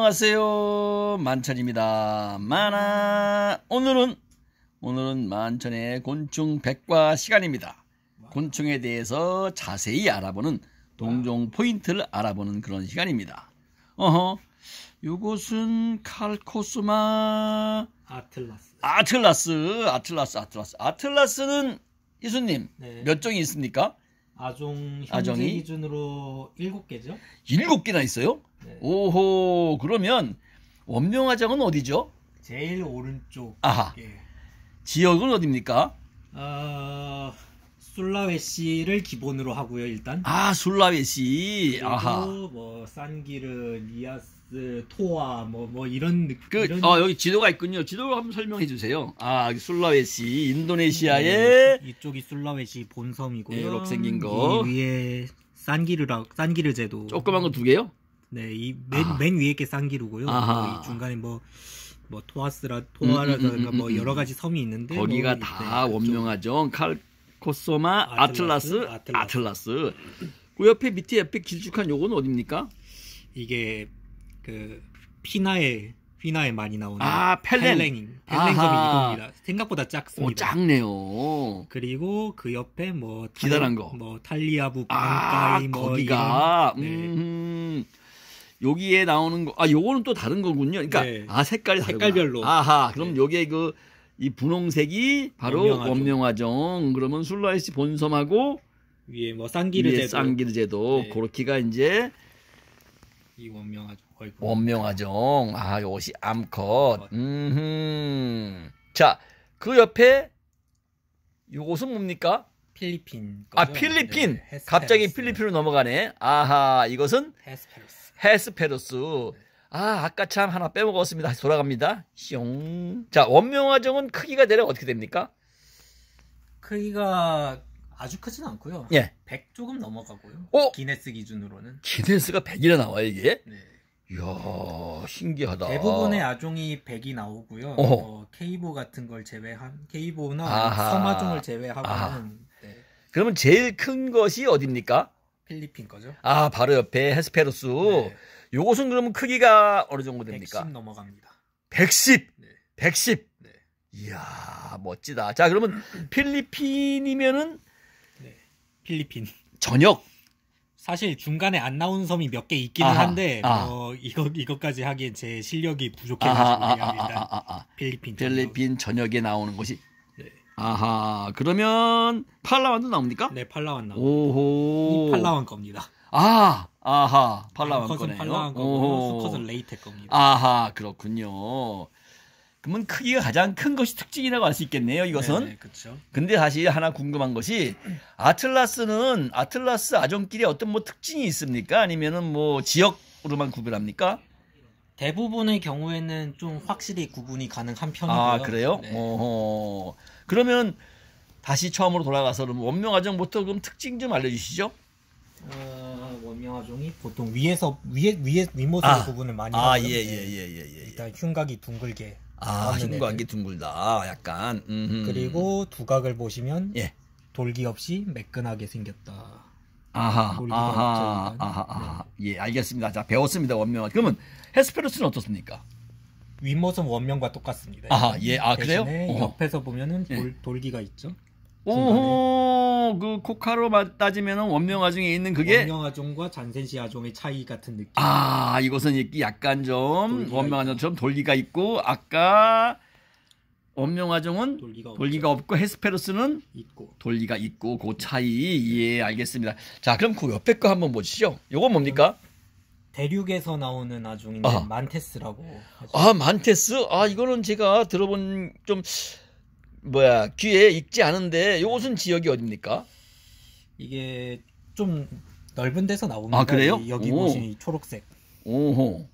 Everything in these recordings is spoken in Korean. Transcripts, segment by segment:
안녕하세요. 만천입니다. 만화. 오늘은, 오늘은 만천의 곤충 백과 시간입니다. 곤충에 대해서 자세히 알아보는 동종 포인트를 알아보는 그런 시간입니다. 어허. 이것은 칼코스마 아틀라스. 아틀라스, 아틀라스, 아틀라스. 아틀라스는 예수님 네. 몇 종이 있습니까? 아종 현재 아종이? 기준으로 7개죠. 7개나 있어요? 네. 오호. 그러면 원명아장은 어디죠? 제일 오른쪽. 아하. 예. 지역은 어디입니까? 어, 술라웨시를 기본으로 하고요, 일단. 아, 술라웨시. 아하. 뭐 산기르, 니아스 그, 토와 뭐뭐 뭐 이런 그, 이런... 어, 여기 지도가 있군요. 지도 한번 설명해 주세요. 아 술라웨시 인도네시아의 네, 이쪽이 술라웨시 본섬이고요. 네, 이렇게 생긴 거. 위에 산기르라 산기르 제도. 조그만 거 두 개요? 네, 이맨 아. 맨 위에 게 산기르고요. 뭐이 중간에 뭐뭐 뭐 토아스라 토아라든가 음, 음, 음, 뭐 음, 음. 여러 가지 섬이 있는데 거기가 뭐다 네, 원명하죠. 칼코소마 아틀라스 아틀라스, 아틀라스. 아틀라스. 그 옆에 밑에 옆에 길쭉한 요건 어딥니까? 이게 그 피나에 피나에 많이 나오는 아 펠렌 펠렌인 펠렌검이 이겁니다. 생각보다 작습니다. 오, 작네요. 그리고 그 옆에 뭐 기다란 거, 뭐 탈리아부 방가이 아, 뭐 거기가 네. 음, 여기에 나오는 거, 아 요거는 또 다른 거군요. 그러니까 네. 아 색깔이 다르 색깔별로. 아하, 그럼 네. 여기에 그 이 분홍색이 바로 원명화정 원명화종. 그러면 술라이스 본섬하고 위에 뭐 쌍기르제도, 쌍기르제도 네. 그렇게가 이제 이 원명화종. 그 원명화정. 아, 요것이 암컷. 음. 자, 그 옆에 요것은 뭡니까? 필리핀. 거죠? 아, 필리핀. 네, 네. 갑자기 필리핀으로 넘어가네. 아하, 이것은 헤스페루스. 헤스페루스. 네. 아, 아까 참 하나 빼먹었습니다. 다시 돌아갑니다. 숑. 자, 원명화정은 크기가 대략 어떻게 됩니까? 크기가 아주 크진 않고요. 예. 100 조금 넘어가고요. 어? 기네스 기준으로는. 기네스가 100이나 나와요, 이게? 네. 이야 신기하다. 대부분의 아종이 100이 나오고요. 어. 어, 케이보 같은 걸 제외한 케이보나 아 섬아종을 제외하고는. 네. 그러면 제일 큰 것이 어디입니까? 필리핀 거죠. 아 바로 옆에 헤스페루스. 네. 요것은 그러면 크기가 어느 정도 됩니까? 110 넘어갑니다. 110. 네. 110. 네. 이야 멋지다. 자 그러면 필리핀이면은 네. 필리핀. 저녁 사실 중간에 안 나온 섬이 몇 개 있기는 아하, 한데 아하. 어, 이거 이것까지 하기엔 제 실력이 부족해가지고 아하, 필리핀 필리핀 전역. 에 나오는 곳이 네. 아하 그러면 팔라완도 나옵니까? 네 팔라완 나옵니다. 오호 이 팔라완 겁니다. 아 아하 팔라완 거네요. 팔라완 거고 컷은 레이텍 겁니다. 아하 그렇군요. 그러면 크기가 가장 큰 것이 특징이라고 할 수 있겠네요. 이것은. 네, 네, 그렇죠. 근데 사실 하나 궁금한 것이 아틀라스는 아틀라스 아종끼리 어떤 뭐 특징이 있습니까? 아니면은 뭐 지역으로만 구별합니까? 대부분의 경우에는 좀 확실히 구분이 가능한 편이고요. 아 그래요? 네. 어허. 그러면 다시 처음으로 돌아가서 원명아종부터 그럼 특징 좀 알려주시죠. 어, 원명아종이 보통 위에서 위에 위에 윗모습 아, 부분을 많이 아, 하거든요. 예, 네. 예, 예, 예, 예, 일단 흉곽이 둥글게 아, 아 흰과 기 둥글다. 약간. 음흠. 그리고 두각을 보시면 예. 돌기 없이 매끈하게 생겼다. 아하, 아하, 아하, 아하. 네. 예, 알겠습니다. 자, 배웠습니다. 원명. 그러면 헤스페루스는 어떻습니까? 윗모습 원명과 똑같습니다. 아하, 예, 아, 그래요? 옆에서 보면은 돌, 예. 돌기가 있죠. 중간에. 오호. 그 코카로 따지면 원명아중에 있는 그게 원명아종과 잔센시아종의 차이 같은 느낌. 아 이것은 약간 좀 원명아종처럼 돌리가 있고 아까 원명아종은 돌리가 돌기가 없고 헤스페루스는 있고. 돌리가 있고 그 차이 예 알겠습니다. 자 그럼 그 옆에 거 한번 보시죠. 요건 뭡니까? 대륙에서 나오는 아종인데 아. 만테스라고. 하죠. 아 만테스? 아 이거는 제가 들어본 좀 뭐야 귀에 익지 않은데 요것은 지역이 어딥니까? 이게 좀 넓은 데서 나옵니다. 아 그래요? 여기 보시면 초록색. 오호.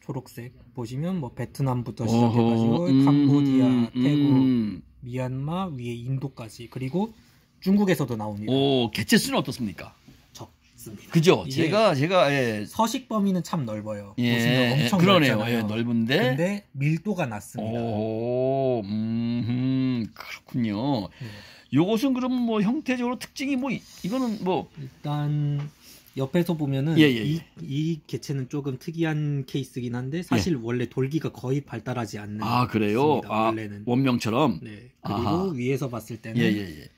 초록색 보시면 뭐 베트남부터 시작해가지고 음, 캄보디아, 음, 태국, 음. 미얀마 위에 인도까지 그리고 중국에서도 나옵니다. 오 개체수는 어떻습니까? 적습니다. 그죠? 제가 제가 예. 서식 범위는 참 넓어요. 예, 보시면 엄청 그러네요. 넓잖아요. 예, 넓은데 근데 밀도가 낮습니다. 오, 음. 음. 그렇군요. 네. 요것은 그럼 뭐 형태적으로 특징이 뭐 이거는 뭐 일단 옆에서 보면은 예, 예, 예, 이, 이 개체는 조금 특이한 케이스긴 한데 예. 사실 원래 돌기가 거의 발달하지 않는 아 그래요 아, 원래는 원명처럼 네 그리고 아하. 위에서 봤을 때는 예,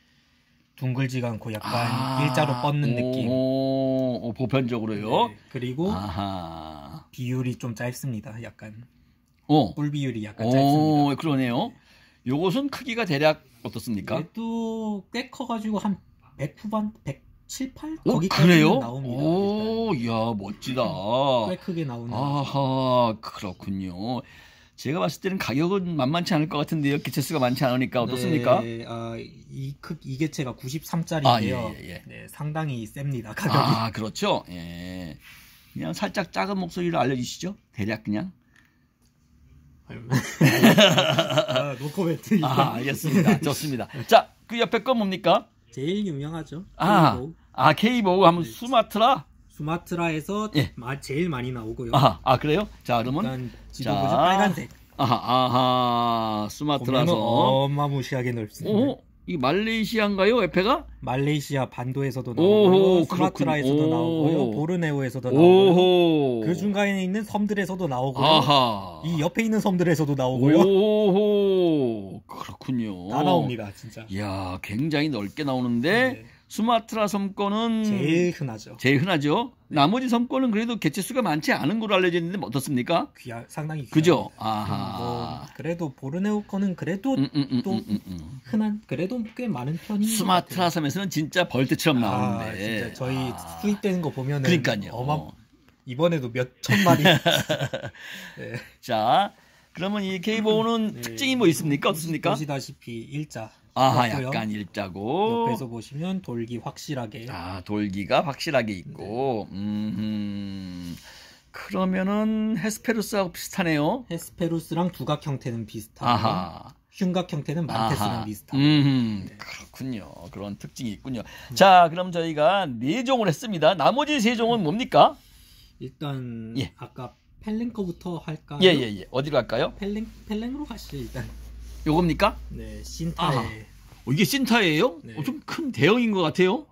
둥글지가 않고 약간 아, 일자로 뻗는 느낌 오, 오, 보편적으로요 네, 그리고 아하. 비율이 좀 짧습니다 약간 어. 뿔 비율이 약간 오, 짧습니다 그러네요 네. 요것은 크기가 대략 어떻습니까? 얘도 꽤 커가지고 한100 후반, 107, 8 어, 오, 거기까지 나옵니다. 오, 이야 멋지다. 꽤 크게 나오는. 아하, 그렇군요. 제가 봤을 때는 가격은 만만치 않을 것 같은데요. 개체수가 많지 않으니까 어떻습니까? 네, 아, 이, 크, 이 개체가 93짜리인데요. 아, 예, 예, 예. 네, 상당히 셉니다. 아, 가격이. 아, 그렇죠. 예. 그냥 살짝 작은 목소리로 알려주시죠. 대략 그냥. 코멘트 아, 알겠습니다. 좋습니다. 네. 자, 그 옆에 거 뭡니까? 제일 유명하죠. 아, K보우. 아 K보우 하면 네. 수마트라. 수마트라에서 예. 마, 제일 많이 나오고요. 아, 아 그래요? 자, 그러면 지도 보죠. 빨간색. 아하, 아하 수마트라서 어마무시하게 넓습니다. 오, 어? 이 말레이시아인가요? 에페가? 말레이시아 반도에서도 나오고 수마트라에서도 나오고요. 보르네오에서도 나오고 그 중간에 있는 섬들에서도 나오고요. 이 옆에 있는 섬들에서도 나오고요. 오호. 그렇군요. 다 나옵니다, 진짜. 이야, 굉장히 넓게 나오는데 네. 수마트라 섬권은 제일 흔하죠. 제일 흔하죠. 네. 나머지 섬권은 그래도 개체수가 많지 않은 걸로 알려져 있는데 뭐 어떻습니까? 귀하, 상당히 그죠? 네. 아하. 뭐 그래도 보르네오권은 그래도 음, 음, 음 또 음, 음, 음, 흔한 그래도 꽤 많은 편이 수마트라 섬에서는 진짜 벌떼처럼 아, 나오는데. 아, 진짜 저희 아. 수입되는 거 보면은 그러니까요. 어마... 이번에도 몇 천 마리. 네. 자, 그러면 이 K보호는 네. 특징이 뭐 있습니까? 없습니까 보시다시피 일자. 아, 약간 일자고. 옆에서 보시면 돌기 확실하게. 아, 돌기가 확실하게 있고. 네. 음, 그러면은 헤스페루스하고 비슷하네요. 헤스페루스랑 두각 형태는 비슷하고. 흉각 형태는 만테스랑 비슷하고. 음, 네. 그렇군요. 그런 특징이 있군요. 음. 자, 그럼 저희가 네 종을 했습니다. 나머지 세 종은 뭡니까? 일단 예. 아까 펠링 거부터 할까요? 예예예. 예, 예. 어디로 갈까요? 펠링펠링으로 가시죠 일단. 요겁니까? 네 신타에 어, 이게 신타예요? 네. 어, 좀큰 대형인 것 같아요.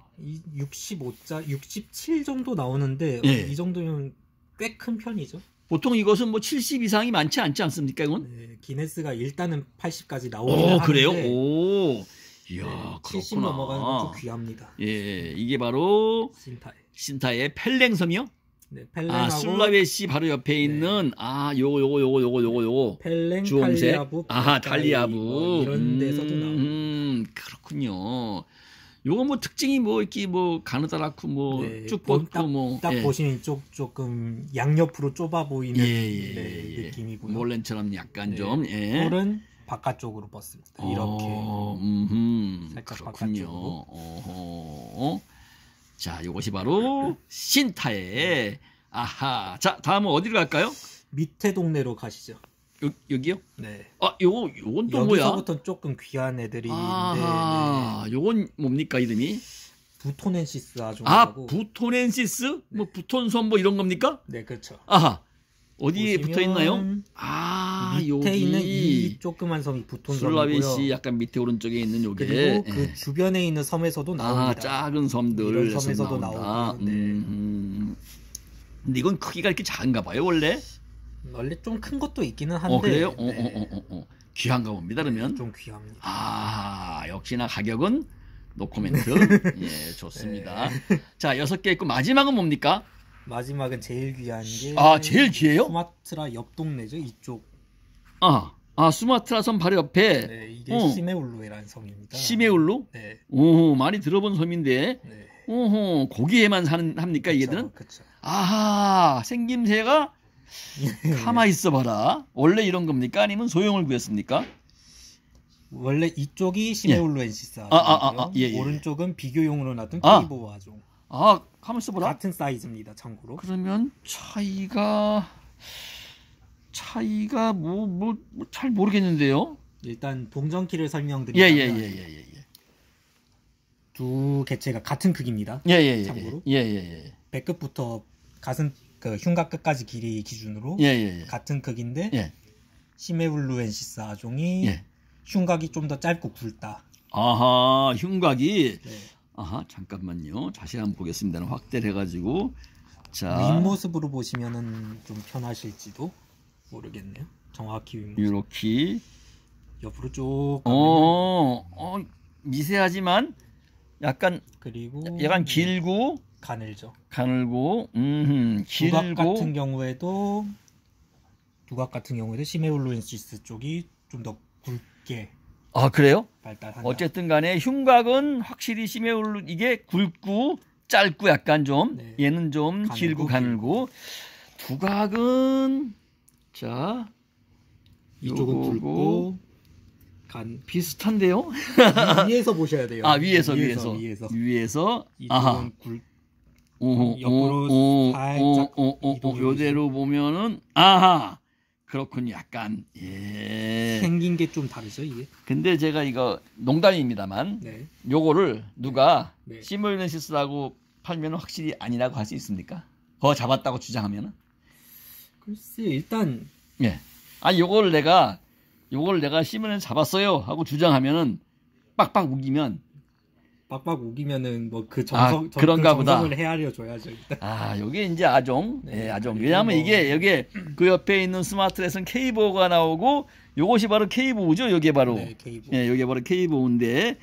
65자 67 정도 나오는데 어, 예. 이 정도면 꽤 큰 편이죠. 보통 이것은 뭐 70 이상이 많지 않지 않습니까? 이건? 네, 기네스가 일단은 80까지 나오긴 오 어, 하는데 그래요? 오. 네, 이야 네, 70 넘어가는 것도 귀합니다. 예 이게 바로 신타에. 신타의 펠랭섬이요? 네, 아, 펠렌하고 아, 슬라웨시 바로 옆에 네. 있는 아, 요거 요거 요거 요거 요거 요거. 펠렌 주홍색. 달리아부. 아, 달리아부. 뭐 이런 음, 데서도 나오고. 음, 그렇군요. 요거 뭐 특징이 뭐 이렇게 뭐 가느다랗고 뭐쭉 네, 뻗고 뭐딱 뭐, 예. 보시는쪽 조금 양옆으로 좁아 보이는 예, 예, 네, 예, 예. 느낌이고요. 몰렌처럼 약간 네. 좀 예. 홀은 바깥쪽으로 뻗습니다. 이렇게 어, 음, 살짝 그렇군요. 바깥쪽으로. 어허. 자, 이것이 바로 신타의 아하. 자, 다음은 어디로 갈까요? 밑에 동네로 가시죠. 요, 여기요? 네. 아, 요 요건 또 뭐야? 여기서부터 조금 귀한 애들이. 있는데. 아, 네, 네. 요건 뭡니까 이름이? 부토넨시스 아주 아, 부토넨시스? 뭐 네. 뭐 부톤선 뭐 이런 겁니까? 네, 그렇죠. 아하. 어디에 붙어 있나요? 아, 밑에 여기 있는 이 조그만 섬이 부톤 섬이고요. 슬라웨시 약간 밑에 오른쪽에 있는 요게 그리고 그 예. 주변에 있는 섬에서도 아, 나옵니다. 아, 작은 섬들 섬에서도 나온다. 네. 음, 음. 근데 이건 크기가 이렇게 작은가 봐요, 원래? 원래 좀 큰 것도 있기는 어, 한데. 어, 그래요? 네. 어, 어, 어, 어. 귀한가 봅니다, 그러면. 네, 좀 귀합니다. 아, 역시나 가격은 노코멘트. 네. 예, 좋습니다. 네. 자, 여섯 개 있고 마지막은 뭡니까? 마지막은 제일 귀한 게 아 제일 귀해요? 수마트라 옆 동네죠 이쪽. 아, 아 수마트라 섬 바로 옆에. 네, 이게 어. 시메울루에라는 섬입니다. 시메울루? 네. 오, 많이 들어본 섬인데. 네. 오호, 거기에만 사는 합니까 얘들은? 아하, 생김새가 가만 있어봐라. 원래 이런 겁니까? 아니면 소형을 구했습니까? 원래 이쪽이 시메울루엔시스 예. 아, 아, 아, 아, 예, 예, 예. 오른쪽은 비교용으로 놨던 키보아종. 아. 아, 카만있보라 같은 사이즈입니다, 참고로. 그러면 차이가 차이가 뭐 뭐 잘 모르겠는데요. 일단 동전키를 설명드리면 예, 예, 예, 예, 예. 두 개체가 같은 크기입니다. 예, 예, 예. 참고로. 예, 예, 예. 배끝부터 가슴 그흉곽 끝까지 길이 기준으로 예, 예, 예. 같은 크기인데 예. 시메블루엔시스 아종이 예. 흉곽이 좀 더 짧고 굵다. 아하, 흉곽이 네. 아하 잠깐만요. 다시 한번 보겠습니다. 확대를 해가지고 자 뭐 윗모습으로 보시면은 좀 편하실지도 모르겠네요. 정확히 윗모습. 이렇게 옆으로 쭉. 어, 어 미세하지만 약간 그리고 약간 길고 가늘죠. 가늘고 음 길고 두각 같은 경우에도 두각 같은 경우에도 심해 올로엔시스 쪽이 좀 더 굵게 아 그래요? 발달한다. 어쨌든 간에 흉곽은 확실히 심해 올루 이게 굵고 짧고 약간 좀 네. 얘는 좀가늘 길고 간고 두각은 자 이쪽은 굵고 간 비슷한데요? 위, 에서 보셔야 돼요. 아 위에서 위에서 위에서, 위에서. 아하 굵 오호, 옆으로 오호, 살짝 오호, 오호, 이대로 보면은 아하 그렇군요. 약간 예. 생긴 게 좀 다르죠 이게. 근데 제가 이거 농담입니다만 네. 요거를 누가 네. 네. 시뮬레시스라고 팔면 확실히 아니라고 할 수 있습니까? 거 잡았다고 주장하면은? 글쎄 일단 예. 아 요거를 내가 요거를 내가 시뮬레 잡았어요 하고 주장하면은 빡빡 우기면 빡빡 우기면은 뭐 그 정성 아, 그런가 그 정성을 보다. 헤아려 줘야죠. 아 여기 이제 아종, 네, 예, 아종. 왜냐하면 뭐 이게 여기 그 옆에 있는 스마트레슨 케이보가 나오고 요것이 바로 케이보죠. 여기 바로 네, 예, 여기 바로 케이보인데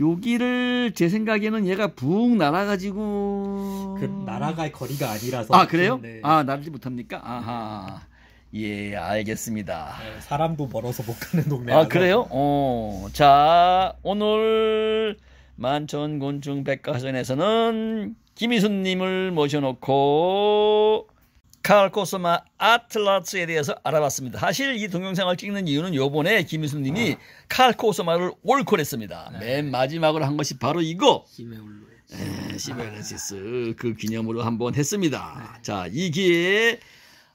여기를 제 생각에는 얘가 붕 날아가지고 그 날아갈 거리가 아니라서 아 그래요? 네. 아 날지 못합니까? 아하. 네. 예, 알겠습니다. 네, 사람도 멀어서 못 가는 동네. 아, 그래요? 어. 자, 오늘 만천곤충 백과사전에서는 김희순님을 모셔놓고 칼코스마 아틀라스에 대해서 알아봤습니다. 사실 이 동영상을 찍는 이유는 요번에 김희순님이 아. 칼코스마를 올콜했습니다. 네. 맨 마지막으로 한 것이 바로 이거. 시메울로시메르시스그 기념으로 한번 했습니다. 네. 자, 이 기회에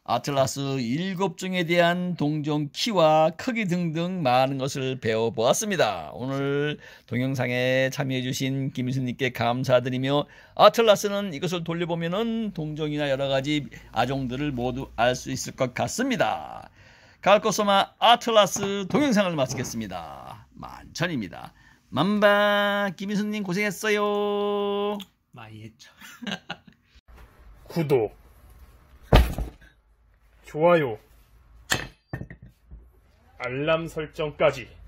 아틀라스 7종에 대한 동종 키와 크기 등등 많은 것을 배워보았습니다. 오늘 동영상에 참여해주신 김수님께 감사드리며 아틀라스는 이것을 돌려보면 동종이나 여러가지 아종들을 모두 알 수 있을 것 같습니다. 갈코소마 아틀라스 동영상을 마치겠습니다. 만천입니다. 만바 김희수님 고생했어요. 많이 했죠. 구독 좋아요, 알람 설정까지